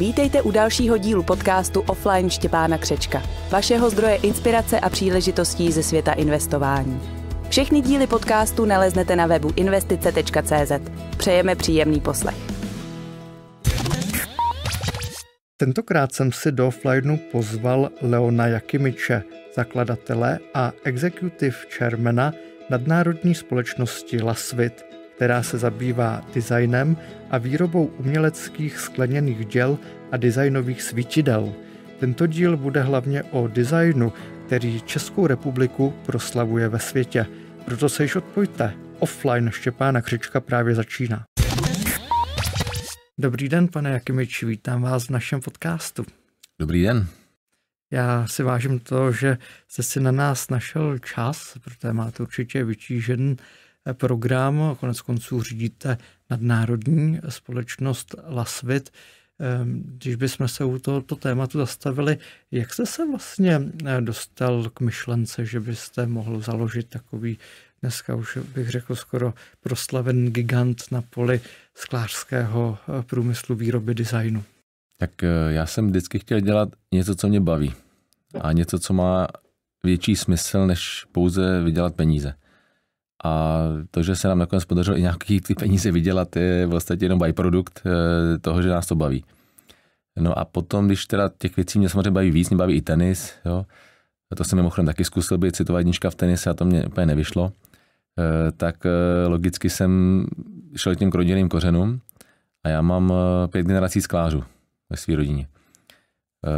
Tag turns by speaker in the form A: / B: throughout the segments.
A: Vítejte u dalšího dílu podcastu Offline Štěpána Křečka, vašeho zdroje inspirace a příležitostí ze světa investování. Všechny díly podcastu naleznete na webu investice.cz. Přejeme příjemný poslech. Tentokrát jsem si do Offlineu pozval Leona Jakimiče, zakladatele a executive chairmana nadnárodní společnosti Lasvit – která se zabývá designem a výrobou uměleckých skleněných děl a designových svítidel. Tento díl bude hlavně o designu, který Českou republiku proslavuje ve světě. Proto se již odpojte. Offline Štěpána Křička právě začíná. Dobrý den, pane Jakimiči, vítám vás v našem podcastu. Dobrý den. Já si vážím to, že jste si na nás našel čas, protože máte určitě vytížený program. Konec konců řídíte nadnárodní společnost Lasvit. Ehm, když bychom se u tohoto tématu zastavili, jak jste se vlastně eh, dostal k myšlence, že byste mohl založit takový dneska už bych řekl skoro proslaven gigant na poli sklářského eh, průmyslu výroby designu?
B: Tak eh, já jsem vždycky chtěl dělat něco, co mě baví a něco, co má větší smysl, než pouze vydělat peníze. A to, že se nám nakonec podařilo i nějaký ty peníze vydělat, je vlastně jenom byprodukt eh, toho, že nás to baví. No a potom, když teda těch věcí mě samozřejmě baví víc, mě baví i tenis, jo. A to jsem mimochodem taky zkusil být citová jednička v tenise a to mě úplně nevyšlo. Eh, tak eh, logicky jsem šel těm k rodinným kořenům a já mám pět generací sklářů ve své rodině.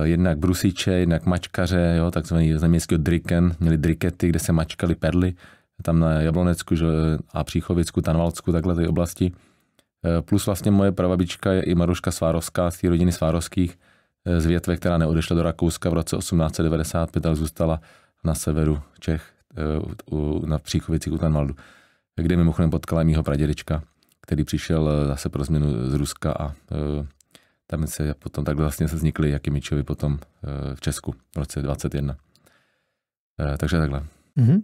B: jednak brusiče, jednak mačkaře, jo, takzvaný z německého driken, měli drikety, kde se mačkali perly tam na Jablonecku že, a Příchovicku, Tanvalsku, takhle ty oblasti. E, plus vlastně moje pravabička je i Maruška Svárovská z té rodiny Svárovských e, z větve, která neodešla do Rakouska v roce 1895, ale zůstala na severu Čech, e, na Příchovici u Tanvaldu, kde mimochodem potkala mýho pradědečka, který přišel zase pro změnu z Ruska a tam se potom takhle vlastně se vznikly Jakimičovi potom v Česku v roce 21. Takže takhle.
A: Mm-hmm.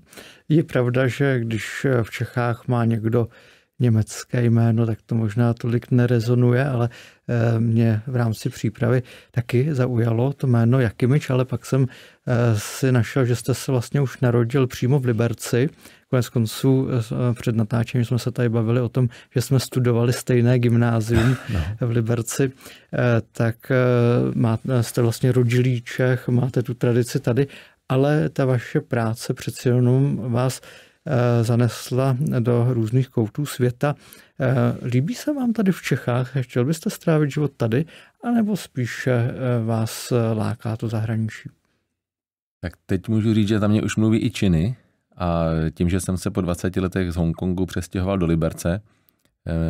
A: Je pravda, že když eh, v Čechách má někdo německé jméno, tak to možná tolik nerezonuje, ale eh, mě v rámci přípravy taky zaujalo to jméno Jakimič, ale pak jsem eh, si našel, že jste se vlastně už narodil přímo v Liberci. Konec konců před natáčením jsme se tady bavili o tom, že jsme studovali stejné gymnázium no. v Liberci, tak máte, jste vlastně rodilý Čech, máte tu tradici tady ale ta vaše práce přeci jenom vás eh, zanesla do různých koutů světa. Eh, líbí se vám tady v Čechách? Chtěl byste strávit život tady? A nebo spíše eh, vás láká to zahraničí?
B: Tak teď můžu říct, že tam mě už mluví i činy. A tím, že jsem se po 20 letech z Hongkongu přestěhoval do Liberce,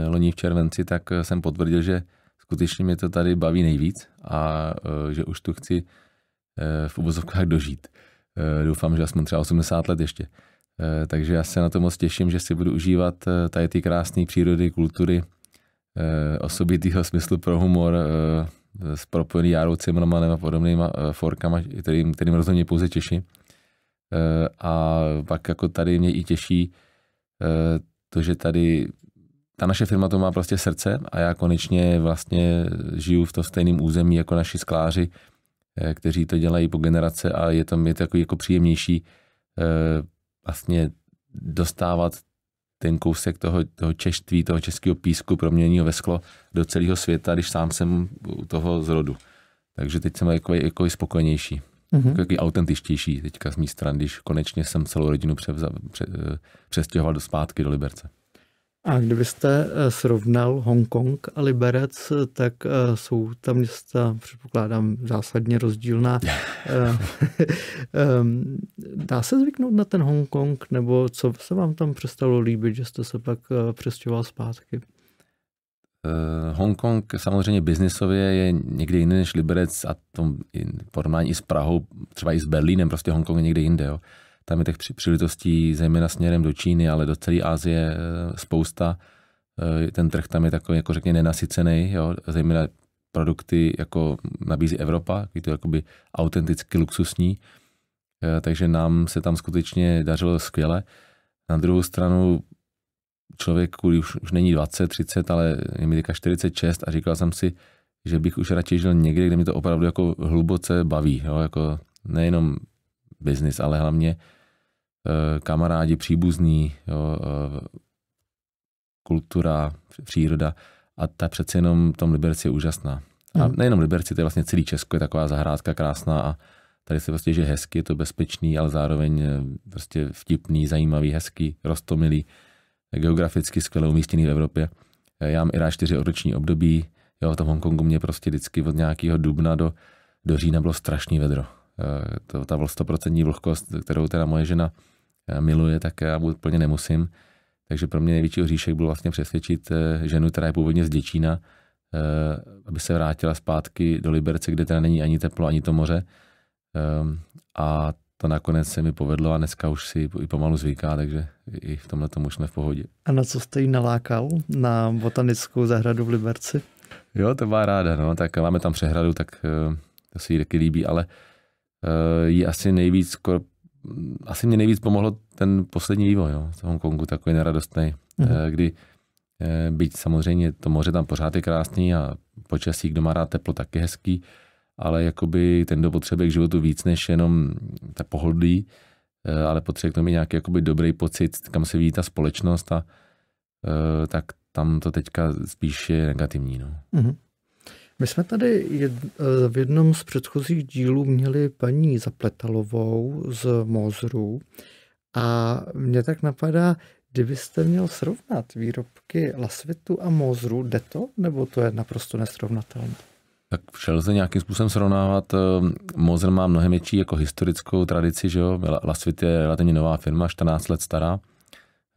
B: loni v červenci, tak jsem potvrdil, že skutečně mě to tady baví nejvíc a že už tu chci v uvozovkách dožít. Eh, doufám, že aspoň třeba 80 let ještě. Eh, takže já se na to moc těším, že si budu užívat eh, tady ty krásné přírody, kultury, osobitýho smyslu pro humor, s propojený Járou Cimrmanem a podobnýma forkama, kterým, kterým rozhodně pouze těší. A pak jako tady mě i těší to, že tady ta naše firma to má prostě srdce a já konečně vlastně žiju v to stejném území jako naši skláři, Eh, kteří to dělají po generace a je tam je to jako, jako příjemnější eh, vlastně dostávat ten kousek toho, toho češtví, toho českého písku proměněného ve sklo do celého světa, když sám jsem u toho zrodu. Takže teď jsem jako, jako spokojenější, mm-hmm. jako, jako autentičtější teďka z mý strany, když konečně jsem celou rodinu převza, pře, eh, přestěhoval do zpátky do Liberce.
A: A kdybyste eh, srovnal Hongkong a Liberec, tak eh, jsou tam města, předpokládám, zásadně rozdílná. Eh, ehm, dá se zvyknout na ten Hongkong, nebo co se vám tam přestalo líbit, že jste se pak přestěhoval zpátky?
B: Hongkong samozřejmě biznisově je někde jiný než Liberec a to porovnání i s Prahou, třeba i s Berlínem, prostě Hongkong je někde jinde. Jo. Tam je těch příležitostí zejména směrem do Číny, ale do celé Asie eh, spousta. Eh, ten trh tam je takový, jako řekně, nenasycený, jo? zejména produkty, jako nabízí Evropa, je to jakoby autenticky luxusní, eh, takže nám se tam skutečně dařilo skvěle. Na druhou stranu člověk, který už, už není 20, 30, ale je mi teďka 46 a říkal jsem si, že bych už radši žil někde, kde mi to opravdu jako hluboce baví, jo? jako nejenom biznis, ale hlavně Eh, kamarádi, příbuzní, jo, eh, kultura, příroda a ta přece jenom v tom Liberci je úžasná. A hmm. nejenom Liberci, to je vlastně celý Česko, je taková zahrádka krásná a tady se vlastně že hezky, je to bezpečný, ale zároveň eh, prostě vtipný, zajímavý, hezký, rostomilý, geograficky skvěle umístěný v Evropě. Já mám rád čtyři roční období, jo, v tom Hongkongu mě prostě vždycky od nějakého dubna do, do října bylo strašný vedro. Eh, to, ta 100% vlhkost, kterou teda moje žena eh, miluje, tak já úplně nemusím. Takže pro mě největší hříšek byl vlastně přesvědčit eh, ženu, která je původně z Děčína, aby se vrátila zpátky do Liberce, kde teda není ani teplo, ani to moře. A to nakonec se mi povedlo a dneska už si i pomalu zvyká, takže i v tomhle tomu jsme v pohodě.
A: A na co jste ji nalákal? Na botanickou zahradu v Liberci?
B: Jo, to má ráda, no, tak máme tam přehradu, tak to si ji taky líbí, ale uh, Eh, je asi nejvíc, asi mě nejvíc pomohlo ten poslední vývoj jo, v Hongkongu, takový neradostný, mm-hmm. kdy eh, byť samozřejmě to moře tam pořád je krásný a počasí, kdo má rád teplo, tak je hezký, ale jakoby ten, do potřeby k životu víc než jenom ta pohodlí, ale potřebuje k tomu nějaký jakoby dobrý pocit, kam se vidí ta společnost a tak tam to teďka spíš je negativní. No. Mm-hmm.
A: My jsme tady jed, eh, v jednom z předchozích dílů měli paní Zapletalovou z Mozru a mě tak napadá, kdybyste měl srovnat výrobky Lasvitu a Mozru, jde to, nebo to je naprosto nesrovnatelné?
B: Tak vše lze nějakým způsobem srovnávat. Eh, Mozr má mnohem větší jako historickou tradici, že jo? Lasvit je relativně nová firma, 14 let stará,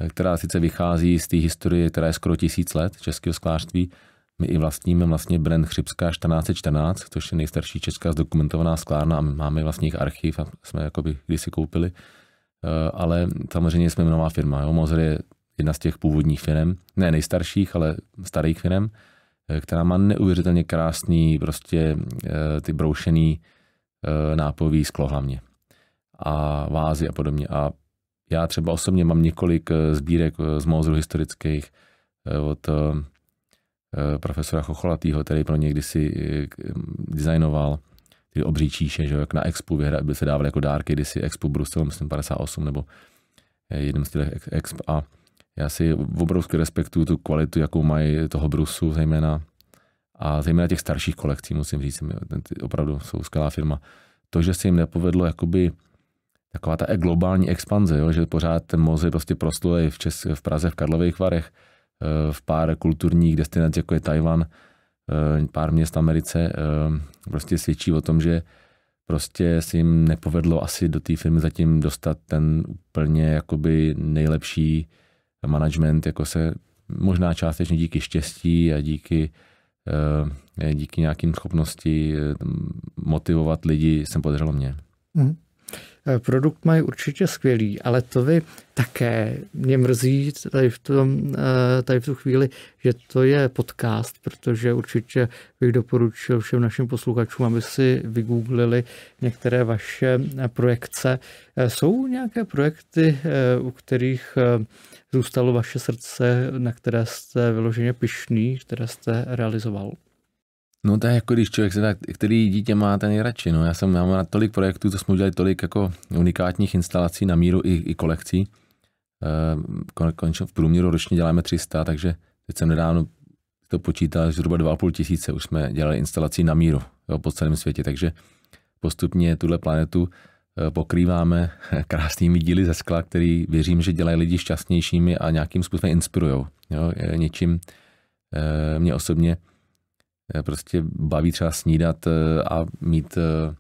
B: eh, která sice vychází z té historie, která je skoro tisíc let českého sklářství, my i vlastníme vlastně brand Chřipská 1414, což je nejstarší česká zdokumentovaná sklárna a my máme vlastně jejich archiv a jsme jakoby kdysi koupili. Eh, ale samozřejmě jsme nová firma. Jo? Mozer je jedna z těch původních firm, ne nejstarších, ale starých firm, eh, která má neuvěřitelně krásný prostě eh, ty broušený nápojový sklo hlavně a vázy a podobně. A já třeba osobně mám několik sbírek z Mozru historických od Eh, profesora Chocholatýho, který pro někdy si eh, eh, designoval ty obří číše, že jak na Expo vyhra, by se dávaly jako dárky, kdysi Expo Brusel, myslím 58 nebo jeden z těch Exp a já si obrovsky respektuju tu kvalitu, jakou mají toho Brusu zejména a zejména těch starších kolekcí, musím říct, opravdu jsou skvělá firma. To, že se jim nepovedlo jakoby taková ta globální expanze, jo, že pořád ten mozy prostě prostluje v, Čes, v Praze, v Karlových Varech, Eh, v pár kulturních destinací, jako je Tajvan, eh, pár měst v Americe, eh, prostě svědčí o tom, že prostě se jim nepovedlo asi do té firmy zatím dostat ten úplně jakoby nejlepší management, jako se možná částečně díky štěstí a díky díky nějakým schopnosti motivovat lidi jsem podařilo mě.
A: Mm. Eh, produkt mají určitě skvělý, ale to vy také mě mrzí tady v, tom, eh, tady v tu chvíli, že to je podcast, protože určitě bych doporučil všem našim posluchačům, aby si vygooglili některé vaše eh, projekce. Jsou nějaké projekty, u kterých zůstalo vaše srdce, na které jste vyloženě pišný, které jste realizoval?
B: No to je jako když člověk se tak, který dítě má, ten nejradši. No. Já jsem mám na tolik projektů, co jsme udělali tolik jako unikátních instalací na míru i, i kolekcí. E, konečně v průměru ročně děláme 300, takže teď jsem nedávno to počítal, že zhruba 2,5 tisíce už jsme dělali instalací na míru jo, po celém světě, takže postupně tuhle planetu eh, pokrýváme krásnými díly ze skla, který věřím, že dělají lidi šťastnějšími a nějakým způsobem inspirují. Jo, něčím eh, mě osobně Eh, prostě baví třeba snídat eh, a mít eh,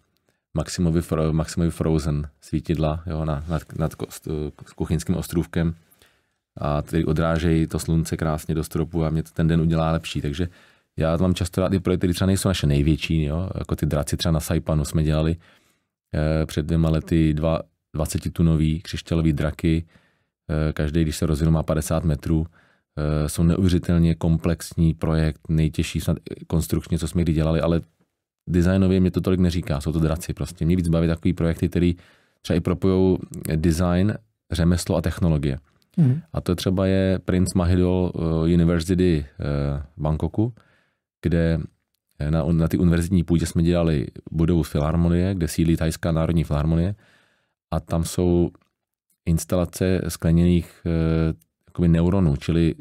B: Maximovi, Maximovi Frozen svítidla jo, nad, nad, nad kuchyňským ostrůvkem a tedy odrážejí to slunce krásně do stropu a mě to ten den udělá lepší. Takže já mám často rád i projekty, které třeba nejsou naše největší, jo? jako ty draci třeba na Saipanu jsme dělali eh, před dvěma lety dva 20-tunový křišťalový draky, eh, každý, když se rozvinul, má 50 metrů Eh, jsou neuvěřitelně komplexní projekt, nejtěžší snad konstrukčně, co jsme kdy dělali, ale designově mě to tolik neříká, jsou to draci prostě. Mě víc baví takový projekty, který třeba i propojují design, řemeslo a technologie. Mm. A to třeba je Prince Mahidol eh, University eh, v Bangkoku, kde na, na ty univerzitní půdě jsme dělali budovu filharmonie, kde sídlí Tajská národní filharmonie a tam jsou instalace skleněných jakoby neuronů, čili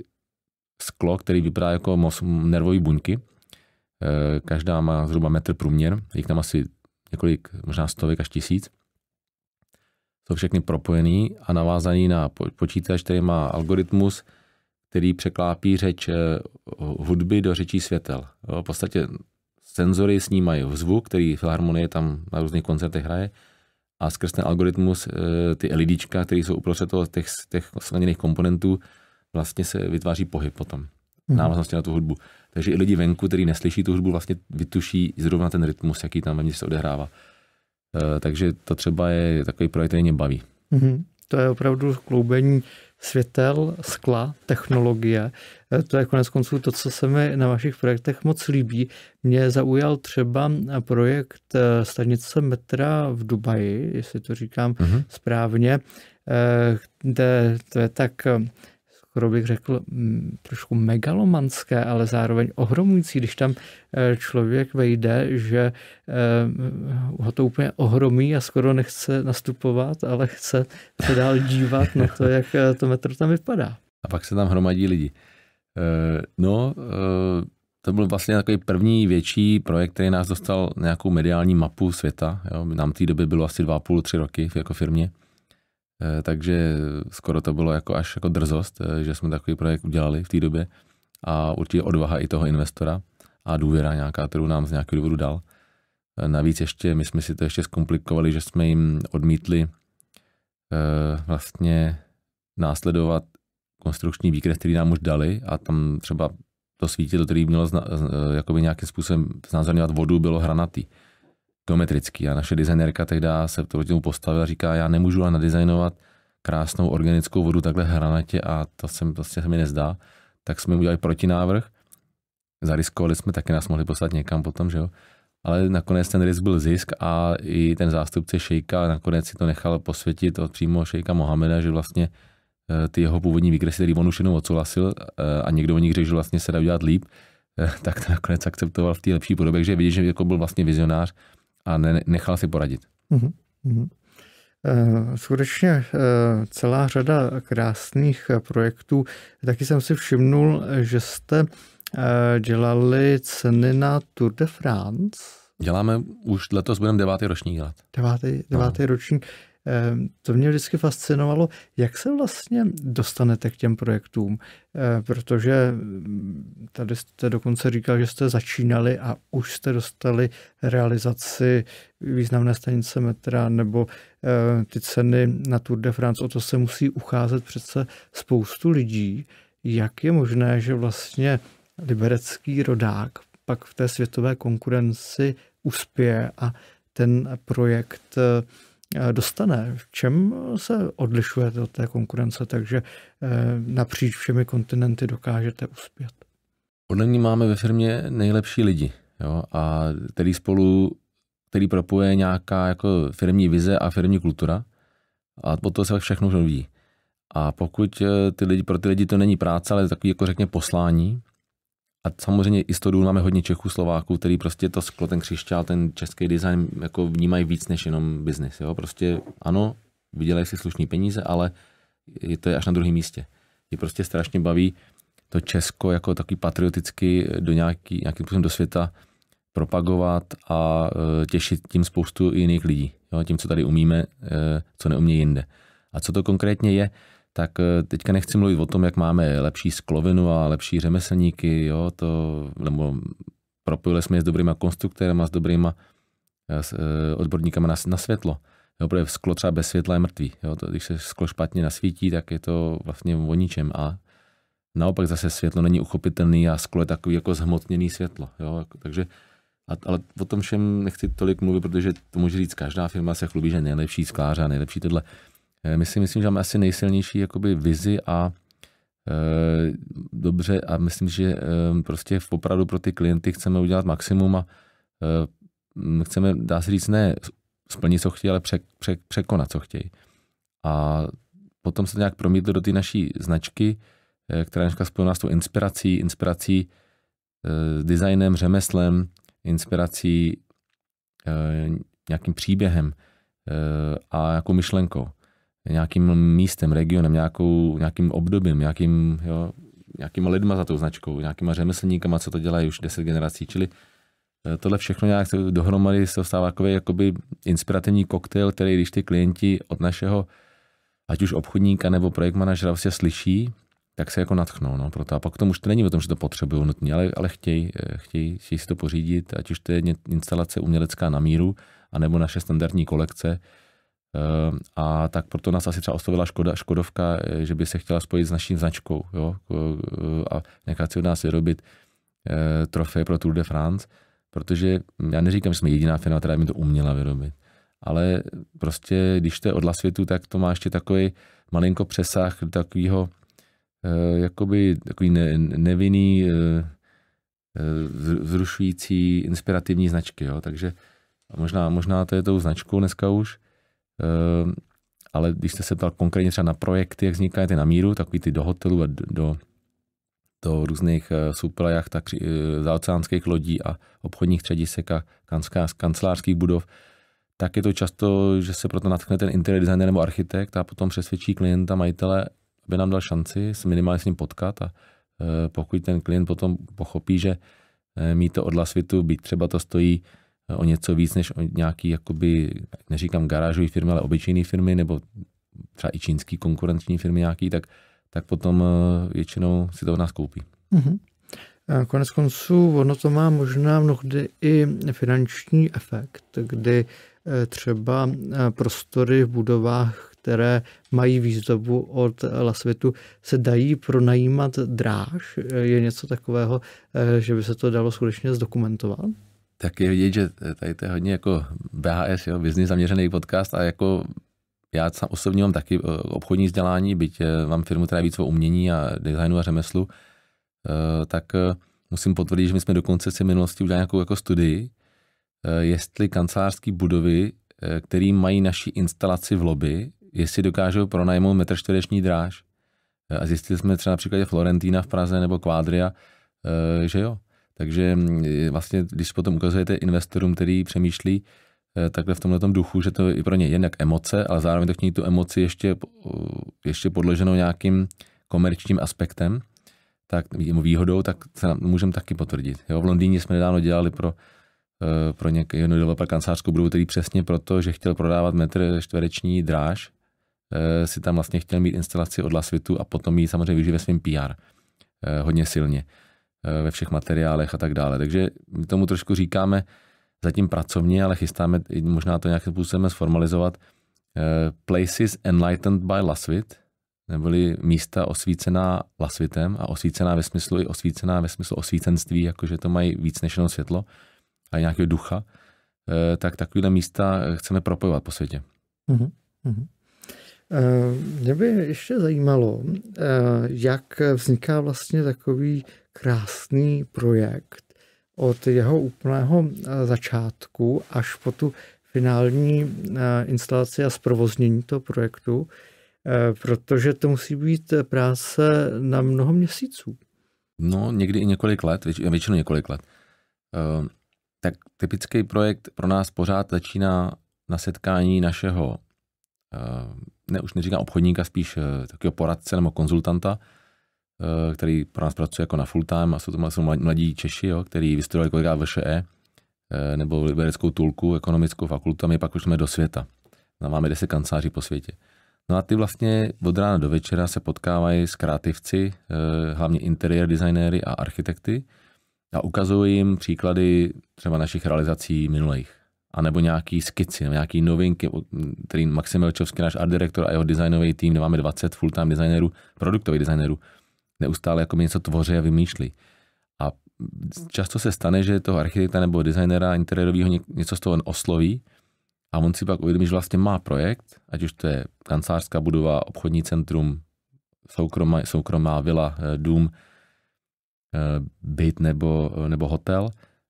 B: sklo, který vypadá jako nervové buňky. Eh, každá má zhruba metr průměr, jich tam asi několik, možná stovek až tisíc. Jsou všechny propojený a navázaný na počítač, který má algoritmus, který překlápí řeč eh, hudby do řečí světel. V podstatě senzory snímají zvuk, který filharmonie tam na různých koncertech hraje, a skrz ten algoritmus eh, ty LEDčka, které jsou uprostřed toho, těch, těch slaněných komponentů, vlastně se vytváří pohyb potom mm-hmm. návaznosti na tu hudbu. Takže i lidi venku, kteří neslyší tu hudbu, vlastně vytuší zrovna ten rytmus, jaký tam ve se odehrává. Eh, takže to třeba je takový projekt, který mě baví. Mm-hmm
A: to je opravdu kloubení světel, skla, technologie. E, to je konec konců to, co se mi na vašich projektech moc líbí. Mě zaujal třeba projekt e, stanice metra v Dubaji, jestli to říkám mm-hmm. správně, e, kde to je tak skoro bych řekl, mm, trošku megalomanské, ale zároveň ohromující, když tam eh, člověk vejde, že eh, ho to úplně ohromí a skoro nechce nastupovat, ale chce se dál dívat na to, jak eh, to metro tam vypadá.
B: A pak se tam hromadí lidi. No, to byl vlastně takový první větší projekt, který nás dostal nějakou mediální mapu světa. Jo. Nám té doby bylo asi 2,5-3 roky jako firmě. Eh, takže skoro to bylo jako až jako drzost, eh, že jsme takový projekt udělali v té době a určitě odvaha i toho investora a důvěra nějaká, kterou nám z nějakého důvodu dal. Eh, navíc ještě, my jsme si to ještě zkomplikovali, že jsme jim odmítli vlastně následovat konstrukční výkres, který nám už dali a tam třeba to svítidlo, který mělo zna, jakoby nějakým způsobem znázorňovat vodu, bylo hranatý geometrický. A naše designérka tehdy se to tomu postavila a říká, já nemůžu ale nadizajnovat krásnou organickou vodu takhle hranatě a to se, to se mi nezdá. Tak jsme udělali protinávrh, zariskovali jsme, taky nás mohli poslat někam potom, že jo. Ale nakonec ten risk byl zisk a i ten zástupce šejka nakonec si to nechal posvětit od přímo šejka Mohameda, že vlastně eh, ty jeho původní výkresy, který on už jenom odsouhlasil eh, a někdo o nich řekl, že vlastně se dá udělat líp, eh, tak to nakonec akceptoval v té lepší podobě, že vidíš, že jako byl vlastně vizionář a ne, nechal si poradit.
A: Mm-hmm. skutečně eh, celá řada krásných eh, projektů. Taky jsem si všimnul, že jste dělali ceny na Tour de France.
B: Děláme, už letos budeme devátý ročník dělat. Devátý,
A: devátý no. ročník. Ehm, to mě vždycky fascinovalo, jak se vlastně dostanete k těm projektům, ehm, protože mm, tady jste dokonce říkal, že jste začínali a už jste dostali realizaci významné stanice metra nebo ehm, ty ceny na Tour de France, o to se musí ucházet přece spoustu lidí. Jak je možné, že vlastně liberecký rodák pak v té světové konkurenci uspěje a ten projekt Eh, dostane. V čem se odlišujete od té konkurence, takže eh, napříč všemi kontinenty dokážete uspět?
B: Podle ní máme ve firmě nejlepší lidi, jo, a který spolu, který propuje nějaká jako firmní vize a firmní kultura a od toho se všechno ví. A pokud eh, ty lidi, pro ty lidi to není práce, ale takový jako řekně poslání, a samozřejmě i z toho máme hodně Čechů, Slováků, který prostě to sklo, ten křišťál, ten český design jako vnímají víc než jenom biznis. Jo? Prostě ano, vydělají si slušný peníze, ale je to je až na druhém místě. Je prostě strašně baví to Česko jako takový patrioticky eh, do nějaký, nějakým způsobem do světa propagovat a e, těšit tím spoustu jiných lidí. Jo? Tím, co tady umíme, e, co neumějí jinde. A co to konkrétně je? tak eh, teďka nechci mluvit o tom, jak máme lepší sklovinu a lepší řemeslníky, jo, to, nebo propojili jsme je s dobrýma konstruktérama, s dobrýma eh, s, eh, odborníkama na, na světlo. Jo, protože sklo třeba bez světla je mrtvý. Jo, to, když se sklo špatně nasvítí, tak je to vlastně o ničem. A naopak zase světlo není uchopitelné a sklo je takový jako zhmotněný světlo. Jo, takže a, ale o tom všem nechci tolik mluvit, protože to může říct každá firma se chlubí, že nejlepší sklář a nejlepší tohle. Eh, my si myslím, že máme asi nejsilnější jakoby vizi a e, dobře a myslím, že e, prostě v opravdu pro ty klienty chceme udělat maximum a e, chceme, dá se říct, ne splnit, co chtějí, ale pře, pře, překonat, co chtějí. A potom se to nějak promítlo do té naší značky, která dneska spojená s tou inspirací, inspirací e, designem, řemeslem, inspirací nějakým příběhem a jako myšlenkou nějakým místem, regionem, nějakou, nějakým obdobím, nějakým, jo, nějakýma lidma za tou značkou, nějakýma řemeslníkama, co to dělají už deset generací. Čili eh, tohle všechno nějak dohromady se dostává takový jakoby inspirativní koktejl, který když ty klienti od našeho ať už obchodníka nebo projekt manažera vlastně slyší, tak se jako natchnou. No, proto. A pak to už to není o tom, že to potřebují nutně, ale, ale chtějí, chtějí, eh, chtějí si to pořídit, ať už to je instalace umělecká na míru, anebo naše standardní kolekce, Ehm, a tak proto nás asi třeba oslovila Škoda, Škodovka, eh, že by se chtěla spojit s naší značkou jo, eh, a nechat si od nás vyrobit eh, trofej pro Tour de France, protože já neříkám, že jsme jediná firma, která by to uměla vyrobit, ale prostě když to je od Lasvitu, tak to má ještě takový malinko přesah takového jakoby takový ne, nevinný, vzrušující, inspirativní značky, jo, takže možná, možná to je tou značkou dneska už, Ehm, ale když jste se ptal konkrétně třeba na projekty, jak vznikají ty na míru, takový ty do hotelů a do, do různých eh, superjacht tak eh, zaoceánských lodí a obchodních středisek a kancelářských budov, tak je to často, že se proto natchne ten interior designer nebo architekt a potom přesvědčí klienta, majitele, aby nám dal šanci s minimálně s ním potkat a eh, pokud ten klient potom pochopí, že mít to od Lasvitu, byť třeba to stojí Eh, o něco víc než o nějaký, jakoby, neříkám garážové firmy, ale obyčejné firmy nebo třeba i čínský konkurenční firmy nějaký, tak, tak potom eh, většinou si to od nás koupí.
A: Mm-hmm. Konec konců ono to má možná mnohdy i finanční efekt, kdy eh, třeba prostory v budovách, které mají výzdobu od Lasvitu, se dají pronajímat dráž. Je něco takového, že by se to dalo skutečně zdokumentovat?
B: tak je vidět, že tady to je hodně jako BHS, jo, business zaměřený podcast a jako já sám osobně mám taky eh, obchodní vzdělání, byť eh, mám firmu, která je víc o umění a designu a řemeslu, eh, tak musím potvrdit, že my jsme dokonce si v minulosti udělali nějakou jako studii, jestli kancelářské budovy, které mají naši instalaci v lobby, jestli dokážou pronajmout metr čtvereční dráž. A zjistili jsme třeba například Florentína v Praze nebo Quadria, že jo. Takže mm, vlastně, když potom ukazujete investorům, který přemýšlí eh, takhle v tomhle duchu, že to je pro ně jednak emoce, ale zároveň to chtějí tu emoci ještě, eh, ještě podloženou nějakým komerčním aspektem, tak výhodou, tak se můžeme taky potvrdit. Jo, v Londýně jsme nedávno dělali pro, eh, pro nějaký developer kancelářskou budovu, který přesně proto, že chtěl prodávat metr čtvereční dráž, si tam vlastně chtěl mít instalaci od Lasvitu a potom ji samozřejmě využít ve svém PR hodně silně. Eh, ve všech materiálech a tak dále. Takže my tomu trošku říkáme zatím pracovně, ale chystáme možná to nějakým způsobem sformalizovat. Eh, Places Enlightened by Lasvit, neboli místa osvícená lasvitem a osvícená ve smyslu i osvícená ve smyslu osvícenství, jakože to mají víc než jenom světlo a nějakého ducha, eh, tak takovéhle místa chceme propojovat po světě.
A: Mm-hmm. Mě by ještě zajímalo, jak vzniká vlastně takový krásný projekt od jeho úplného eh, začátku až po tu finální eh, instalaci a zprovoznění toho projektu, eh, protože to musí být práce na mnoho
B: měsíců. No, někdy i několik let, většinou několik let. Ehm, tak typický projekt pro nás pořád začíná na setkání našeho, ne už neříkám obchodníka, spíš takového poradce nebo konzultanta, Eh, který pro nás pracuje jako na full time a jsou to jsou mladí Češi, jo, který vystudovali kolikrát VŠE eh, nebo libereckou tulku, ekonomickou fakultu a my pak už jsme do světa. No, máme 10 kanceláří po světě. No a ty vlastně od rána do večera se potkávají s kreativci, eh, hlavně interiér designéry a architekty a ukazují jim příklady třeba našich realizací minulých nebo nějaký skici, nebo nějaký novinky, který Maxim Velčovský, náš art direktor a jeho designový tým, kde máme 20 full-time designérů, produktových designérů, neustále jako něco tvoří a vymýšlí. A často se stane, že toho architekta nebo designera interiérového něco z toho osloví a on si pak uvědomí, že vlastně má projekt, ať už to je kancelářská budova, obchodní centrum, soukromá, soukromá vila, eh, dům, eh, byt nebo, eh, nebo hotel,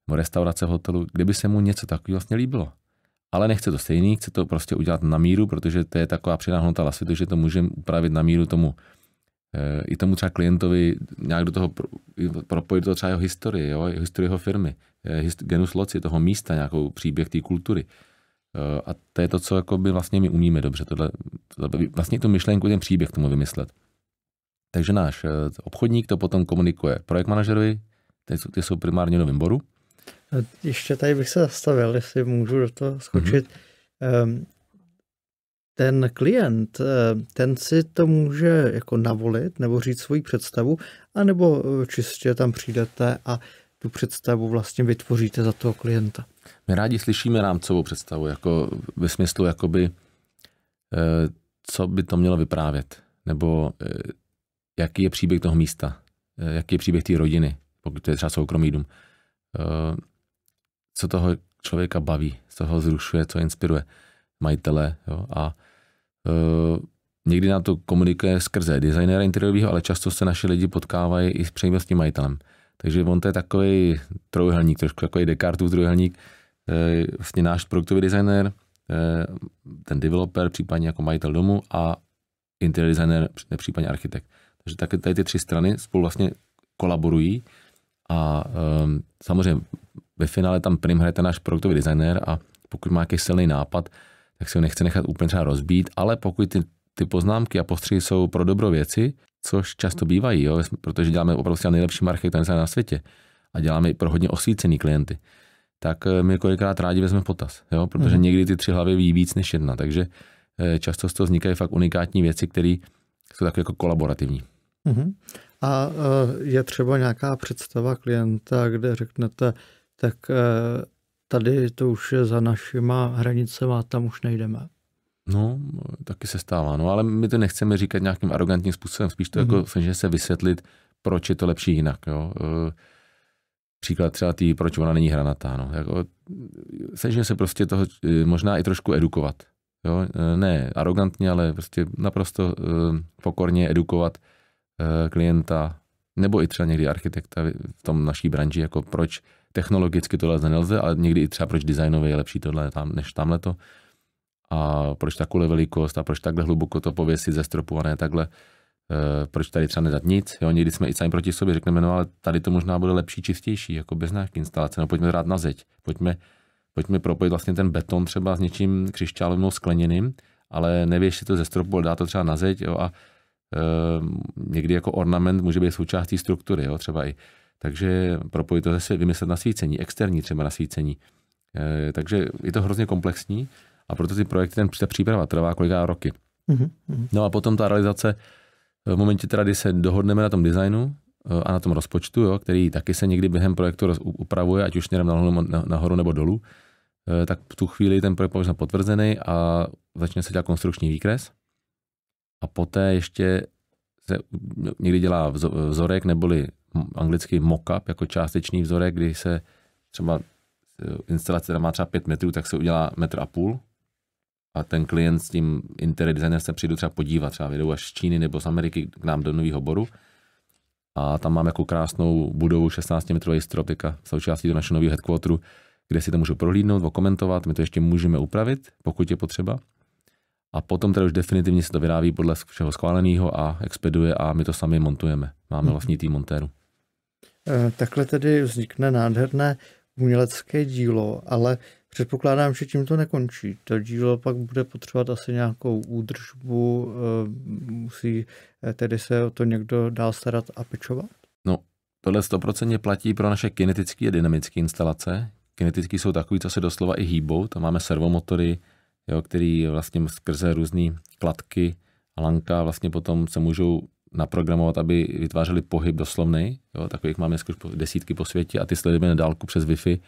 B: nebo restaurace hotelu, kde by se mu něco takového vlastně líbilo. Ale nechce to stejný, chce to prostě udělat na míru, protože to je taková přidáhnutá na světu, že to můžeme upravit na míru tomu Eh, i tomu třeba klientovi nějak do toho propojit to třeba jeho historii, jo? historii jeho firmy, eh, genus loci, toho místa, nějakou příběh té kultury. Eh, a to je to, co jako by vlastně my umíme dobře, tohle, tohle, vlastně tu myšlenku, ten příběh tomu vymyslet. Takže náš obchodník to potom komunikuje projekt manažerovi, ty, jsou primárně novým boru.
A: Ještě tady bych se zastavil, jestli můžu do toho skočit. Mm-hmm ten klient, eh, ten si to může jako navolit nebo říct svoji představu, anebo eh, čistě tam přijdete a tu představu vlastně vytvoříte za toho klienta.
B: My rádi slyšíme rámcovou představu, jako ve smyslu, jakoby, eh, co by to mělo vyprávět, nebo jaký je příběh toho místa, jaký je příběh té rodiny, pokud to je třeba soukromý dům, co toho člověka baví, co ho zrušuje, co inspiruje majitele jo, a Eh, někdy na to komunikuje skrze designéra interiérového, ale často se naši lidi potkávají i s přejmostním majitelem. Takže on to je takový trojuhelník, trošku takový Descartův trojuhelník, eh, vlastně náš produktový designer, eh, ten developer, případně jako majitel domu a interior designer, případně architekt. Takže taky tady ty tři strany spolu vlastně kolaborují a um, samozřejmě ve finále tam prim hraje ten náš produktový designer a pokud má nějaký silný nápad, tak si ho nechce nechat úplně třeba rozbít, ale pokud ty, ty poznámky a postřehy jsou pro dobro věci, což často bývají, jo, protože děláme opravdu nejlepší nejlepším na světě a děláme i pro hodně osvícený klienty, tak eh, my kolikrát rádi vezmeme potaz, jo, protože mm. někdy ty tři hlavy ví víc než jedna, takže eh, často z toho vznikají fakt unikátní věci, které jsou tak jako kolaborativní.
A: Mm. A eh, je třeba nějaká představa klienta, kde řeknete, tak tady to už je za našima hranicema, tam už nejdeme.
B: No, taky se stává, no, ale my to nechceme říkat nějakým arrogantním způsobem, spíš to mm-hmm. jako mhm. že se vysvětlit, proč je to lepší jinak, jo. E, příklad třeba tý, proč ona není hranatá, no. Jako, snažíme se prostě toho e, možná i trošku edukovat, jo. E, ne arrogantně, ale prostě naprosto pokorně edukovat klienta, nebo i třeba někdy architekta v tom naší branži, jako proč technologicky tohle nelze, ale někdy i třeba proč designově je lepší tohle tam, než to A proč takhle velikost a proč takhle hluboko to pověsit ne takhle. E, proč tady třeba nedat nic. Jo, někdy jsme i sami proti sobě řekneme, no ale tady to možná bude lepší, čistější, jako bez nějaké instalace. No pojďme rád na zeď. Pojďme, pojďme propojit vlastně ten beton třeba s něčím křišťálovým skleněným, ale nevěš si to ze stropu, ale dá to třeba na zeď jo, a e, někdy jako ornament může být součástí struktury, jo, třeba i takže propojit to zase, vymyslet nasvícení, externí třeba nasvícení. E, eh, takže je to hrozně komplexní a proto ty projekty, ten, ta příprava trvá koliká roky. Mm-hmm. No a potom ta realizace, eh, v momentě teda, kdy se dohodneme na tom designu eh, a na tom rozpočtu, jo, který taky se někdy během projektu upravuje, ať už směrem nahoru, nahoru nebo dolů, tak v tu chvíli ten projekt je potvrzený a začne se dělat konstrukční výkres. A poté ještě se no, někdy dělá vzorek neboli anglicky mock-up, jako částečný vzorek, kdy se třeba eh, instalace, která má třeba 5 metrů, tak se udělá metr a půl a ten klient s tím interior designer se přijde třeba podívat, třeba vyjdou až z Číny nebo z Ameriky k nám do Nového Boru a tam mám jako krásnou budovu 16-metrový strop, teďka součástí do našeho nového headquarteru, kde si to můžu prohlídnout, okomentovat, my to ještě můžeme upravit, pokud je potřeba. A potom teda už definitivně se to vyrábí podle všeho schváleného a expeduje a my to sami montujeme. Máme mhm. vlastní tým montérů.
A: Eh, takhle tedy vznikne nádherné umělecké dílo, ale předpokládám, že tím to nekončí. To dílo pak bude potřebovat asi nějakou údržbu, eh, musí eh, tedy se o to někdo dál starat a pečovat?
B: No, tohle stoprocentně platí pro naše kinetické a dynamické instalace. Kinetické jsou takový, co se doslova i hýbou, tam máme servomotory, jo, který vlastně skrze různé kladky a lanka vlastně potom se můžou naprogramovat, aby vytvářeli pohyb doslovný. Jo, takových máme skoro desítky po světě a ty sledujeme na dálku přes Wi-Fi,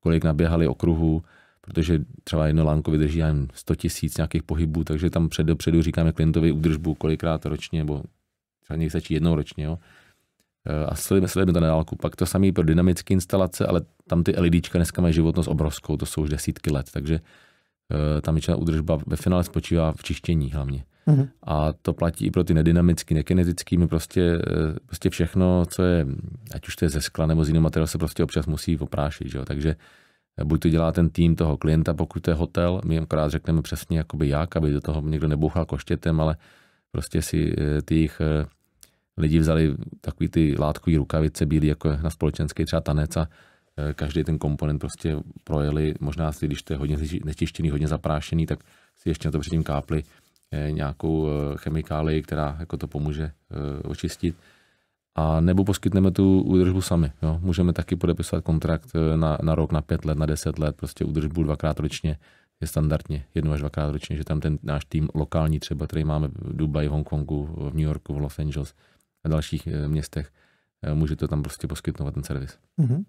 B: kolik naběhali okruhů, protože třeba jedno lánko vydrží jen 100 tisíc nějakých pohybů, takže tam před dopředu říkáme klientovi údržbu kolikrát ročně, nebo třeba někdy stačí jednou ročně. Jo. E, a sledujeme, sledujeme to na dálku. Pak to samé pro dynamické instalace, ale tam ty LEDčka dneska mají životnost obrovskou, to jsou už desítky let, takže Eh, ta myčná údržba ve finále spočívá v čištění hlavně. Uh-huh. A to platí i pro ty nedynamický, nekinetický, my prostě, eh, prostě všechno, co je, ať už to je ze skla nebo z jiného materiálu, se prostě občas musí oprášit. Že jo? Takže eh, buď to dělá ten tým toho klienta, pokud to je hotel, my jim akorát řekneme přesně jakoby jak, aby do toho někdo nebouchal koštětem, ale prostě si těch lidí lidi vzali takový ty látkové rukavice bílý, jako na společenský třeba tanec a Eh, každý ten komponent prostě projeli, možná si, když to je hodně nečištěný, hodně zaprášený, tak si ještě na to předtím kápli eh, nějakou eh, chemikálii, která jako to pomůže očistit. A nebo poskytneme tu údržbu sami. Jo? Můžeme taky podepisovat kontrakt na, na rok, na pět let, na deset let, prostě údržbu dvakrát ročně je standardně, jednu až dvakrát ročně, že tam ten náš tým lokální třeba, který máme v Dubaji, v Hongkongu, v New Yorku, v Los Angeles a dalších městech, může to tam prostě poskytnout ten servis.
A: Mm-hmm.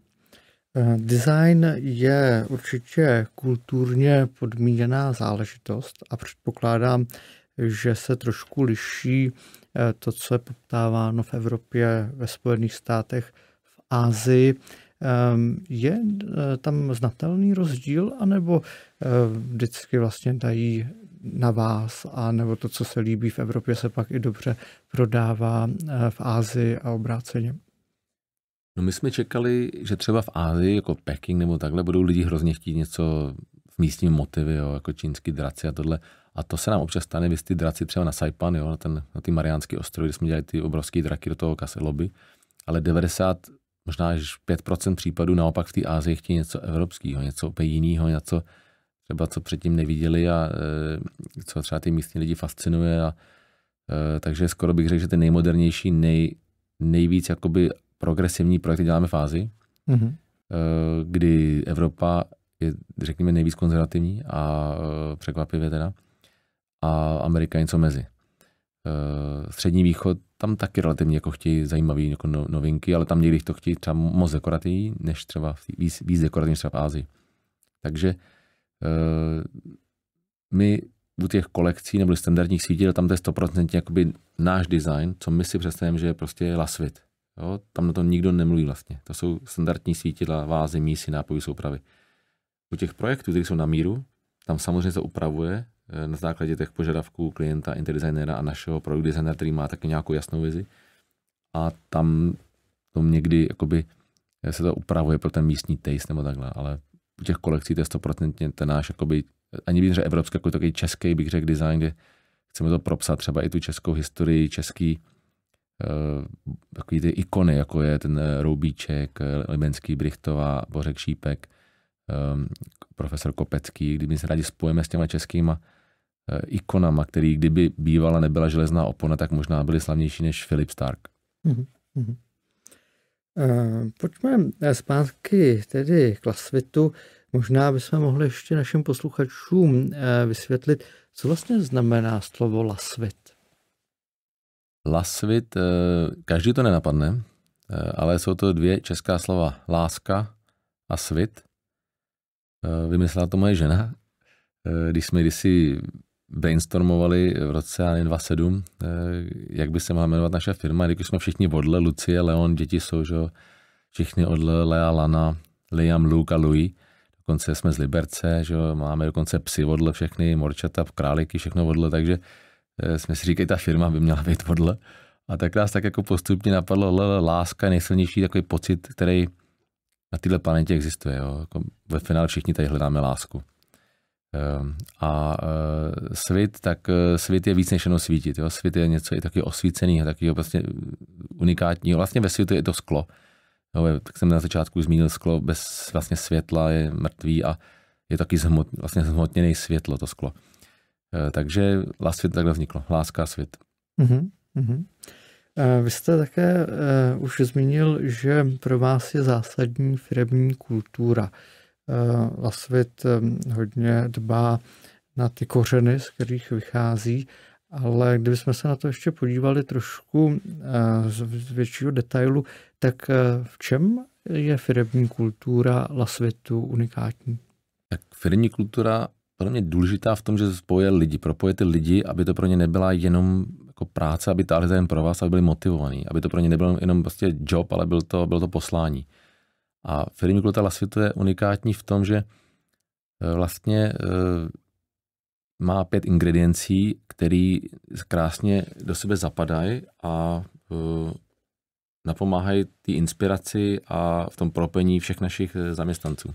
A: Eh, design je určitě kulturně podmíněná záležitost a předpokládám, že se trošku liší eh, to, co je poptáváno v Evropě, ve Spojených státech, v Ázii. Ehm, je eh, tam znatelný rozdíl, anebo vždycky vlastně dají na vás, a nebo to, co se líbí v Evropě, se pak i dobře prodává v Ázii a obráceně?
B: No my jsme čekali, že třeba v Ázii, jako Peking nebo takhle, budou lidi hrozně chtít něco v místním motivy, jo, jako čínský draci a tohle. A to se nám občas stane, vy ty draci třeba na Saipan, jo, na, ten, na ty Mariánský ostrovy, kde jsme dělali ty obrovské draky do toho kaseloby, ale 90, možná až 5% případů naopak v té Ázii chtějí něco evropského, něco úplně jiného, něco třeba co předtím neviděli a e, co třeba ty místní lidi fascinuje. A, e, takže skoro bych řekl, že ty nejmodernější, nej, nejvíc jakoby progresivní projekty děláme fázi, mm-hmm. kdy Evropa je, řekněme, nejvíc konzervativní a eh, překvapivě teda, a Amerika něco mezi. Eh, Střední východ, tam taky relativně jako chtějí zajímavé jako no, novinky, ale tam někdy to chtějí třeba moc dekorativní, než třeba víc, víc dekorativní třeba v Ázii. Takže my u těch kolekcí nebo standardních sítí, tam to je 100% jakoby náš design, co my si představujeme, že je prostě lasvit. Jo, tam na tom nikdo nemluví vlastně. To jsou standardní svítidla, vázy, mísy, nápojů, soupravy. U těch projektů, které jsou na míru, tam samozřejmě se upravuje eh, na základě těch požadavků klienta, interdesignera a našeho produkt designera, který má taky nějakou jasnou vizi. A tam to někdy jakoby, eh, se to upravuje pro ten místní taste nebo takhle, ale u těch kolekcí to je stoprocentně ten náš, jakoby, ani bych řekl evropský, jako takový český, bych řekl design, kde chceme to propsat třeba i tu českou historii, český Eh, takový ty ikony, jako je ten eh, Roubíček, eh, Libenský, Brichtová, Bořek Šípek, profesor Kopecký, kdyby se rádi spojíme s těma českýma ikonama, který kdyby bývala nebyla železná opona, tak možná byly slavnější než Philip Stark. Mm-hmm.
A: uh pojďme zpátky tedy k Lasvitu. Možná bychom mohli ještě našim posluchačům vysvětlit, co vlastně znamená slovo Lasvit.
B: Lasvit, eh, každý to nenapadne, eh, ale jsou to dvě česká slova láska a svit. Eh, vymyslela to moje žena, když jsme kdysi brainstormovali v roce 27, jak by se mohla jmenovat naše firma, když jsme všichni odle, Lucie, Leon, děti jsou, že všichni odle, Lea, Lana, Liam, Luke a Louis, dokonce jsme z Liberce, že máme dokonce psy odle všechny, morčata, králiky, všechno odle, takže Eh, jsme si říkali, ta firma by měla být podle. A tak nás tak jako postupně napadlo, láska je nejsilnější takový pocit, který na této planetě existuje. Jo. Jako ve finále všichni tady hledáme lásku. Ehm, a eh, svět, tak eh, svět je víc než jenom svítit. Jo. Svět je něco i taky osvíceného, takového vlastně prostě unikátního. Vlastně ve světě je to sklo. Jo, tak jsem na začátku zmínil sklo, bez vlastně světla je mrtvý a je taky zhmot, vlastně zhmotněné světlo, to sklo. Eh, takže Last Fit takhle vzniklo. Láska a svět.
A: Mm-hmm. Vy jste také uh, už zmínil, že pro vás je zásadní firmní kultura. Uh, Lasvit hodně dbá na ty kořeny, z kterých vychází, ale kdybychom se na to ještě podívali trošku uh, z většího detailu, tak uh, v čem je firmní kultura Lasvitu unikátní?
B: Tak firmní kultura podle mě důležitá v tom, že spoje lidi, propoje ty lidi, aby to pro ně nebyla jenom jako práce, aby táhli jen pro vás, aby byli motivovaní, aby to pro ně nebyl jenom prostě job, ale byl to, bylo to poslání. A firmy Kluta Lasvito je unikátní v tom, že eh, vlastně eh, má pět ingrediencí, které krásně do sebe zapadají a eh, napomáhají té inspiraci a v tom propení všech našich zaměstnanců.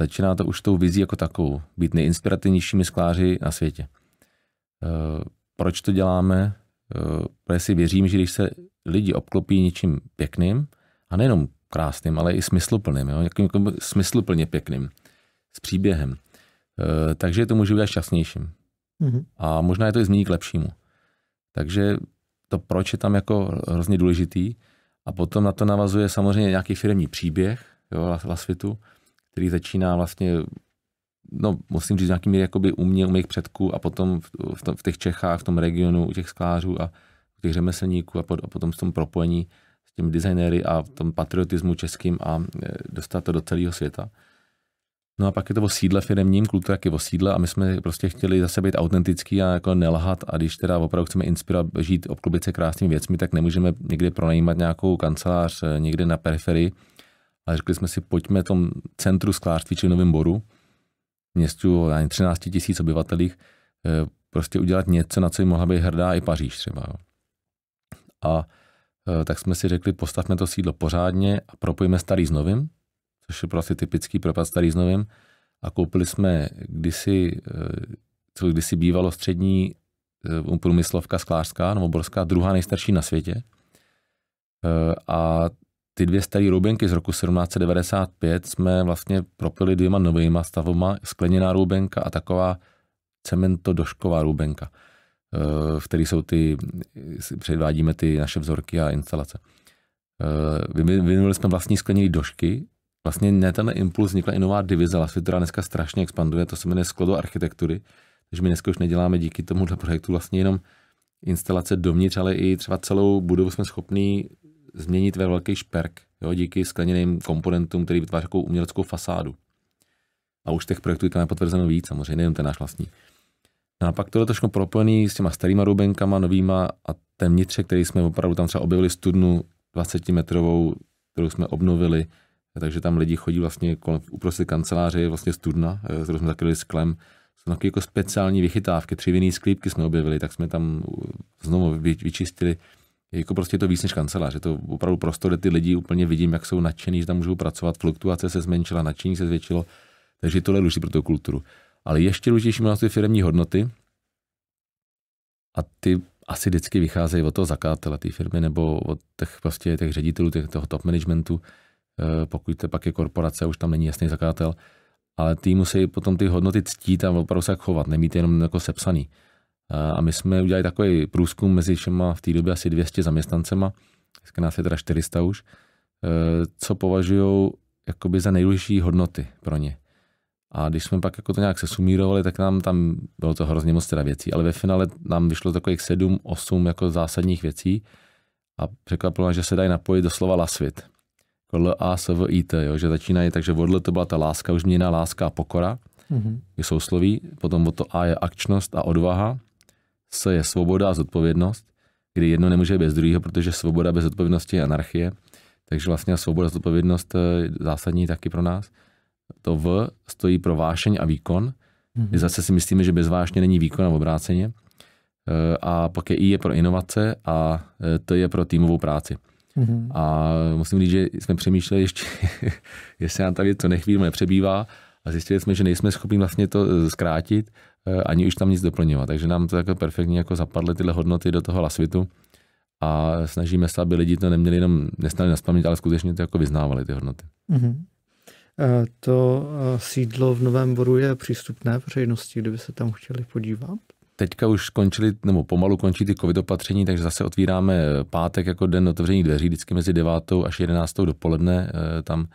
B: Začíná to už tou vizí jako takovou, být nejinspirativnějšími skláři na světě. Eh, proč to děláme? Eh, protože si věřím, že když se lidi obklopí něčím pěkným, a nejenom krásným, ale i smysluplným, jo? Nějakým, jako smysluplně pěkným, s příběhem, eh, takže to může být šťastnějším. Mm-hmm. A možná je to i změní k lepšímu. Takže to proč je tam jako hrozně důležitý. A potom na to navazuje samozřejmě nějaký firmní příběh jo, na, na světu který začíná vlastně no, musím říct, nějaký jakoby u mě, u mých předků a potom v, v, v těch Čechách, v tom regionu, u těch sklářů a u těch řemeslníků a, po, a potom v tom propojení s tím designéry a v tom patriotismu českým a e, dostat to do celého světa. No a pak je to o sídle firmním, kultura je o sídle a my jsme prostě chtěli zase být autentický a jako nelhat a když teda opravdu chceme inspirovat, žít, obklubit se krásnými věcmi, tak nemůžeme někde pronajímat nějakou kancelář e, někde na periferii, ale řekli jsme si, pojďme v tom centru sklářství či Novém Boru, městu ani 13 tisíc obyvatelích, eh, prostě udělat něco, na co jim mohla být hrdá i Paříž třeba. Jo. A eh, tak jsme si řekli, postavme to sídlo pořádně a propojíme starý s novým, což je prostě typický propad starý s novým. A koupili jsme kdysi, eh, co kdysi bývalo střední průmyslovka sklářská, novoborská, druhá nejstarší na světě. A ty dvě staré roubenky z roku 1795 jsme vlastně propili dvěma novýma stavoma, skleněná roubenka a taková cementodošková roubenka, eh, v které jsou ty, předvádíme ty naše vzorky a instalace. Eh, vyvinuli jsme vlastní skleněné došky, vlastně ne ten impuls vznikla i nová divize vlastně, která dneska strašně expanduje, to se jmenuje sklodo architektury, takže my dneska už neděláme díky tomuhle projektu vlastně jenom instalace dovnitř, ale i třeba celou budovu jsme schopni změnit ve velký šperk jo, díky skleněným komponentům, který vytváří takovou uměleckou fasádu. A už těch projektů tam je potvrzeno víc, samozřejmě nejen ten náš vlastní. No a pak tohle trošku propojený s těma starýma rubenkama, novýma a ten vnitřek, který jsme opravdu tam třeba objevili studnu 20 metrovou, kterou jsme obnovili, takže tam lidi chodí vlastně kolem, uprostřed kanceláře je vlastně studna, eh, kterou jsme zakryli sklem. Jsou takové jako speciální vychytávky, třivinné sklípky jsme objevili, tak jsme tam eh, znovu vyčistili jako prostě je to víc než kancelář. Je to opravdu prostor, kde ty lidi úplně vidím, jak jsou nadšený, že tam můžou pracovat. Fluktuace se zmenšila, nadšení se zvětšilo, takže tohle je důležité pro tu kulturu. Ale ještě důležitější má ty firmní hodnoty a ty asi vždycky vycházejí od toho zakátele té firmy nebo od těch, prostě těch ředitelů, těch, toho top managementu, eh, pokud to pak je korporace, už tam není jasný zakátel. ale ty musí potom ty hodnoty ctít a opravdu se chovat, nemít jenom jako sepsaný. A my jsme udělali takový průzkum mezi všema v té době asi 200 zaměstnancema, dneska nás je teda 400 už, e, co považují jakoby za nejdůležitější hodnoty pro ně. A když jsme pak jako to nějak sesumírovali, tak nám tam bylo to hrozně moc teda věcí, ale ve finále nám vyšlo takových 7, 8 jako zásadních věcí a překvapilo nás, že se dají napojit do slova lasvit. L A S V I T, jo, že začínají, takže od to byla ta láska, už měná láska a pokora, mm-hmm. jsou sloví, potom od to A je akčnost a odvaha, s je svoboda a zodpovědnost, kdy jedno nemůže bez druhého, protože svoboda bez odpovědnosti je anarchie. Takže vlastně svoboda a zodpovědnost eh, zásadní taky pro nás. To V stojí pro vášeň a výkon. My mhm. zase si myslíme, že bez vášně není výkon a obráceně. Eh, a pak je I je pro inovace a eh, to je pro týmovou práci. Mm-hmm. A musím říct, že jsme přemýšleli ještě, jestli nám tady to nechvíli nepřebývá a zjistili jsme, že nejsme schopni vlastně to zkrátit Eh, ani už tam nic doplňovat. Takže nám to jako perfektně jako zapadly tyhle hodnoty do toho lasvitu a snažíme se, aby lidi to neměli jenom, nestali na spaměť, ale skutečně to jako vyznávali ty hodnoty.
A: Mm-hmm. To eh, sídlo v Novém Boru je přístupné veřejnosti, kdyby se tam chtěli podívat?
B: Teďka už skončili, nebo pomalu končí ty covid opatření, takže zase otvíráme pátek jako den otevření dveří, vždycky mezi 9. až 11. dopoledne. Tam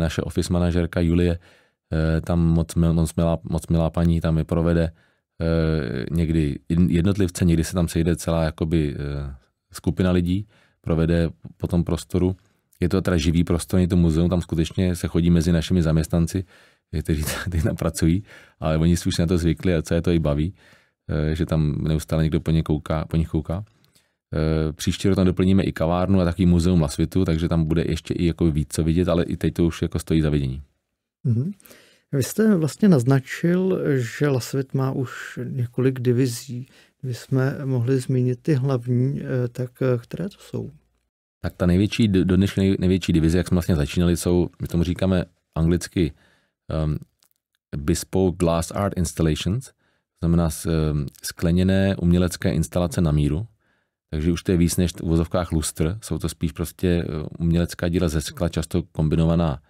B: naše office manažerka Julie Eh, tam moc, moc, milá, moc milá paní tam je provede eh, někdy jednotlivce, někdy se tam sejde celá jakoby eh, skupina lidí, provede po tom prostoru. Je to teda živý prostor, je to muzeum, tam skutečně se chodí mezi našimi zaměstnanci, kteří tady tam pracují, ale oni si už na to zvykli a co je to i baví, že tam neustále někdo po, ně kouká, po nich kouká. Příští rok tam doplníme i kavárnu a takový muzeum Lasvitu, takže tam bude ještě i jako víc co vidět, ale i teď to už jako stojí za vidění.
A: Mm-hmm. Vy jste vlastně naznačil, že Lasvit má už několik divizí. Vy jsme mohli zmínit ty hlavní, eh, tak eh, které to jsou?
B: Tak ta největší, do dnešní největší divize, jak jsme vlastně začínali, jsou, my tomu říkáme anglicky um, bespoke glass art installations, to znamená ehm, skleněné umělecké instalace na míru, takže už to je víc než v vozovkách lustr, jsou to spíš prostě eh, umělecká díla ze skla, často kombinovaná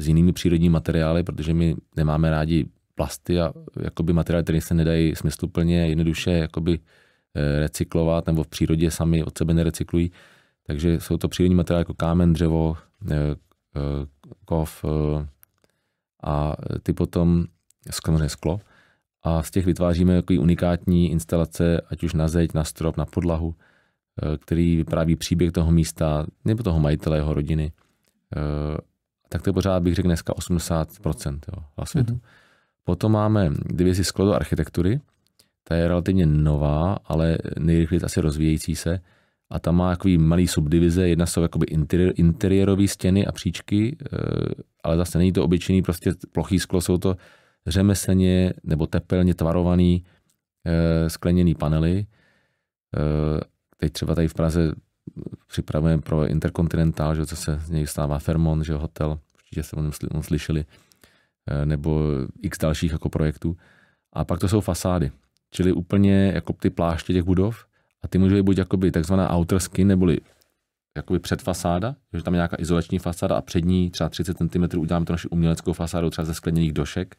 B: s jinými přírodními materiály, protože my nemáme rádi plasty a jakoby materiály, které se nedají smysluplně jednoduše jakoby eh, recyklovat nebo v přírodě sami od sebe nerecyklují. Takže jsou to přírodní materiály jako kámen, dřevo, eh, eh, kov a ty potom sklo. A z těch vytváříme takový unikátní instalace, ať už na zeď, na strop, na podlahu, který vypráví příběh toho místa nebo toho majitele, jeho rodiny tak to je pořád, bych řekl, dneska 80% jo, světu. Mm-hmm. Potom máme divizi sklo do architektury, ta je relativně nová, ale nejrychleji asi rozvíjející se. A tam má takový malý subdivize, jedna jsou jakoby interiér, interiérové stěny a příčky, eh, ale zase není to obyčejný prostě plochý sklo, jsou to řemeslně nebo tepelně tvarovaný eh, skleněný panely. Eh, teď třeba tady v Praze připravujeme pro Interkontinentál, že zase z něj stává Fermon, že hotel, určitě jste o něm slyšeli, eh, nebo x dalších jako projektů. A pak to jsou fasády, čili úplně jako ty pláště těch budov a ty můžou být buď jakoby takzvaná outer skin, neboli jakoby předfasáda, že tam je nějaká izolační fasáda a přední třeba 30 cm uděláme to naši uměleckou fasádu třeba ze skleněných došek,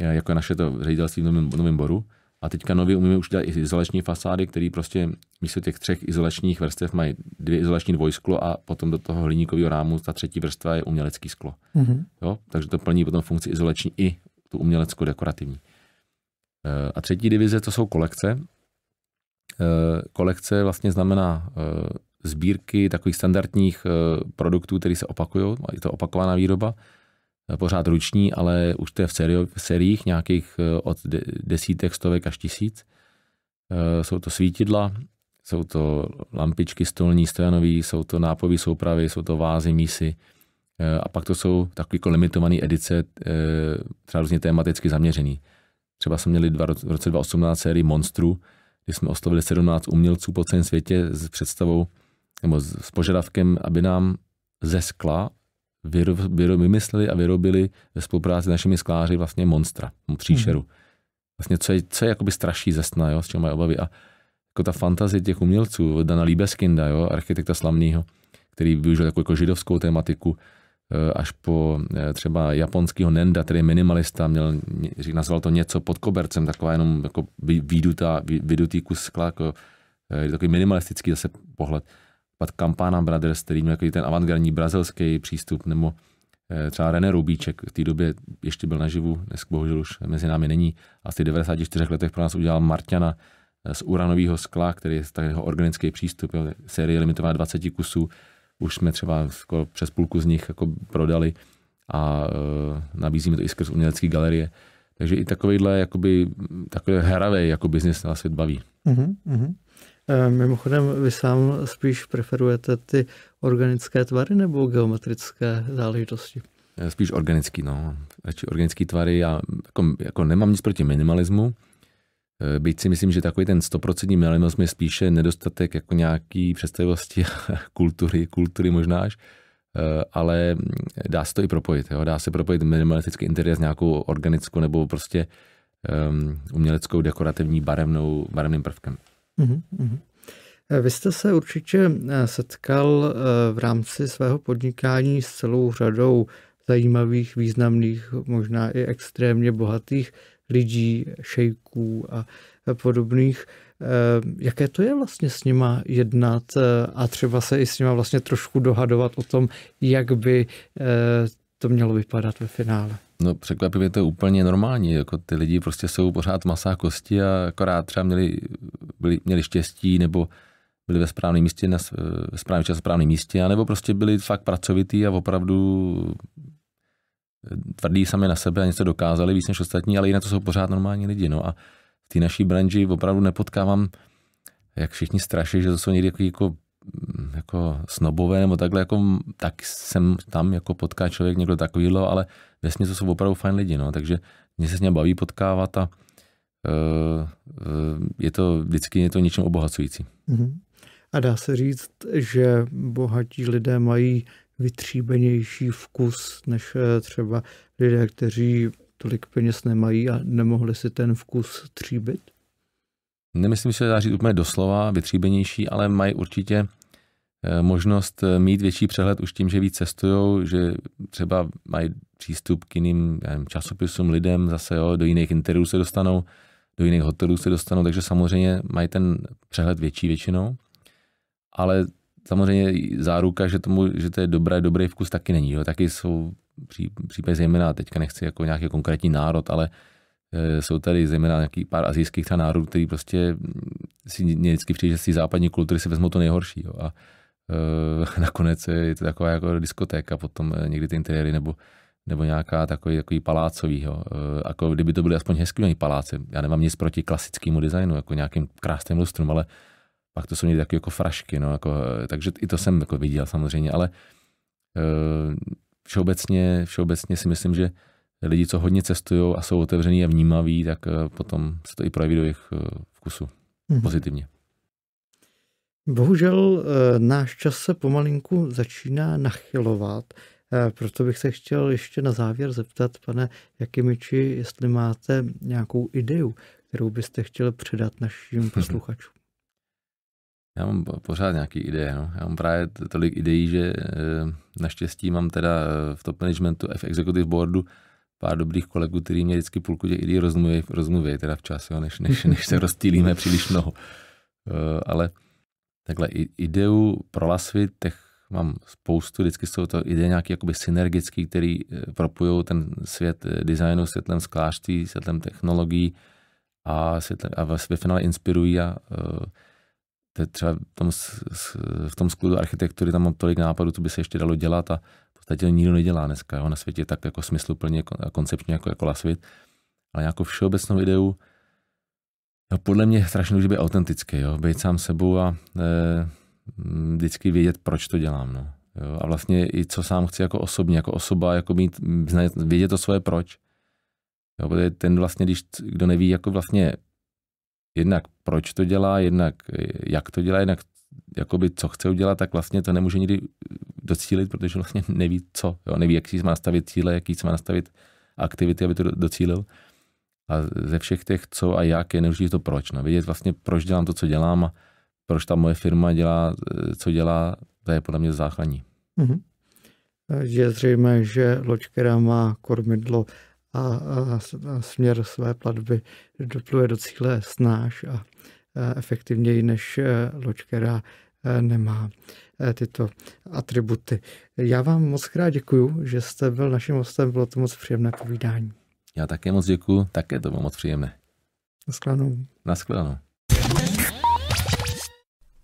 B: eh, jako je naše to ředitelství v novém, novém boru a teďka nově umíme už dělat i izolační fasády, které prostě místo těch třech izolačních vrstev mají dvě izolační dvojsklo a potom do toho hliníkového rámu ta třetí vrstva je umělecký sklo. Mm-hmm. Jo? Takže to plní potom funkci izolační i tu umělecko-dekorativní. Eh, a třetí divize, to jsou kolekce. Eh, kolekce vlastně znamená eh, sbírky takových standardních produktů, které se opakují, je to opakovaná výroba, Eh, pořád ruční, ale už to je v, seriích sériích nějakých eh, od desítek, stovek až tisíc. Eh, jsou to svítidla, jsou to lampičky stolní, stojanové, jsou to nápovy soupravy, jsou to vázy, mísy. A pak to jsou takové jako limitované edice, třeba různě tematicky zaměřený. Třeba jsme měli dva, v roce 2018 sérii Monstru, kdy jsme oslovili 17 umělců po celém světě s představou nebo s požadavkem, aby nám ze skla vyro, vyro, vymysleli a vyrobili ve spolupráci s našimi skláři vlastně monstra, příšeru. Hmm. Vlastně co je, co je jakoby straší ze sna, jo, s čím mají obavy. A jako ta fantazie těch umělců, Dana Liebeskinda, jo, architekta slavného, který využil jako, jako židovskou tematiku eh, až po eh, třeba japonského Nenda, který je minimalista, měl, nazval to něco pod kobercem, taková jenom jako vydutá, vydutý kus skla, jako, eh, takový minimalistický zase pohled. Pat Campana Brothers, který měl takový ten avantgardní brazilský přístup, nebo eh, třeba René Rubíček, v té době ještě byl naživu, dnes bohužel už mezi námi není, a v těch 94 letech pro nás udělal Marťana eh, z uranového skla, který je tak jeho organický přístup, jo, série limitová 20 kusů, už jsme třeba skoro přes půlku z nich jako prodali a e, nabízíme to i skrz umělecké galerie. Takže i takovýhle, jakoby, takový hravý jako biznis nás svět baví.
A: Mm-hmm. Eh, mimochodem, vy sám spíš preferujete ty organické tvary nebo geometrické záležitosti?
B: Eh, spíš organický, no. Radši organické tvary. Já jako, jako nemám nic proti minimalismu, eh, byť si myslím, že takový ten stoprocentní minimalismus je spíše nedostatek jako nějaký představivosti kultury, kultury možná až, ale dá se to i propojit. Jo? Dá se propojit minimalistický interiér s nějakou organickou nebo prostě um, uměleckou, dekorativní, barevnou, barevným prvkem.
A: Mhm, mhm. Eh, vy jste se určitě eh, setkal eh, v rámci svého podnikání s celou řadou zajímavých, významných, možná i extrémně bohatých lidí, šejků a podobných. Jaké to je vlastně s nima jednat a třeba se i s nima vlastně trošku dohadovat o tom, jak by to mělo vypadat ve finále?
B: No překvapivě to je úplně normální, jako ty lidi prostě jsou pořád masa kosti a akorát třeba měli, byli, měli štěstí nebo byli ve správném místě, na, eh, ve správném čas, správném místě, anebo prostě byli fakt pracovitý a opravdu eh, tvrdí sami na sebe a něco dokázali víc než ostatní, ale jinak to jsou pořád normální lidi. No a v té naší branži opravdu nepotkávám, jak všichni straší, že to jsou někdy jako Mm, jako snobové nebo takhle, jako, tak jsem tam jako potká člověk někdo takovýhle, ale vesmě to jsou opravdu fajn lidi, no, takže mě se s ním baví potkávat a uh, uh, je to vždycky je to něčím obohacující.
A: Mhm. A dá se říct, že bohatí lidé mají vytříbenější vkus než e, třeba lidé, kteří tolik peněz nemají a nemohli si ten vkus tříbit?
B: nemyslím, že se dá říct úplně doslova, vytříbenější, ale mají určitě eh, možnost eh, mít větší přehled už tím, že víc cestují, že třeba mají přístup k jiným nevím, časopisům, lidem zase, jo, do jiných interiů se dostanou, do jiných hotelů se dostanou, takže samozřejmě mají ten přehled větší většinou, ale samozřejmě záruka, že, tomu, že to je dobré, dobrý vkus taky není. Jo. Taky jsou případy zejména, teďka nechci jako nějaký konkrétní národ, ale uh, Eh, jsou tady zejména nějaký pár azijských třeba národů, který prostě si mě vždycky přijde, že si západní kultury si vezmou to nejhorší. Jo. A e, nakonec je to taková jako diskotéka, potom eh, někdy ty interiéry nebo, nebo nějaká takový, takový palácový. Jo. E, jako kdyby to byly aspoň hezký oni paláce. Já nemám nic proti klasickému designu, jako nějakým krásným lustrům, ale pak to jsou někdy takové jako frašky. No, jako, takže i to jsem jako viděl samozřejmě, ale e, všeobecně, všeobecně si myslím, že lidi, co hodně cestují a jsou otevření a vnímaví, tak eh, potom se to i projeví do jejich eh, vkusu mhm. pozitivně.
A: Bohužel eh, náš čas se pomalinku začíná nachylovat, proto bych se chtěl ještě na závěr zeptat, pane Jakimiči, jestli máte nějakou ideu, kterou byste chtěl předat našim posluchačům.
B: Já mám pořád nějaké ideje. No. Já mám právě tolik ideí, že naštěstí mám teda v top managementu, v executive boardu pár dobrých kolegů, který mě vždycky půlku těch idí rozmluví, rozmluví teda včas, jo, než, než, než se rozstýlíme příliš mnoho. Uh, ale takhle ideu pro lasvit, těch mám spoustu, vždycky jsou to ideje nějaký jakoby synergický, který eh, propojují ten svět eh, designu, světlem sklářství, světlem technologií a, světlem, a ve finále inspirují a uh, to třeba v tom, v tom skludu architektury tam mám tolik nápadů, co by se ještě dalo dělat a podstatě nikdo nedělá dneska jo, na světě tak jako smysluplně a koncepčně jako, jako lasvit, ale jako všeobecnou ideu, no podle mě strašně může být autentický, jo, být sám sebou a e, vždycky vědět, proč to dělám. No. Jo, a vlastně i co sám chci jako osobně, jako osoba, jako mít, vědět to svoje proč. Jo, protože ten vlastně, když, kdo neví, jako vlastně jednak proč to dělá, jednak e, jak to dělá, jednak jakoby co chce udělat, tak vlastně to nemůže nikdy eh, docílit, protože vlastně neví co, jo, neví, jak si má nastavit cíle, jaký si má nastavit aktivity, aby to docílil. A ze všech těch co a jak je nejdůležitější to proč. No, vidět vlastně, proč dělám to, co dělám a proč ta moje firma dělá, eh, co dělá, to je podle mě základní.
A: Mm-hmm. Je zřejmé, že loď, která má kormidlo a, a, a směr své platby, dopluje do cíle snáš a Eh, efektivněji než eh, loď, která eh, nemá tyto atributy. Já vám moc krát děkuju, že jste byl naším hostem, bylo to moc příjemné povídání.
B: Já také moc děkuju, také to bylo moc příjemné. Naschledanou. Naschledanou.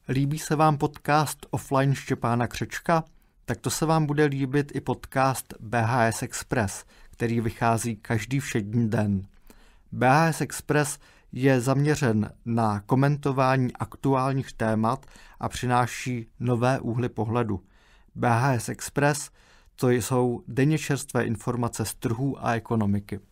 A: Líbí se vám podcast offline Štěpána Křečka? Tak to se vám bude líbit i podcast BHS Express, který vychází každý všední den. BHS Express – je zaměřen na komentování aktuálních témat a přináší nové úhly pohledu. BHS Express to jsou denně čerstvé informace z trhů a ekonomiky.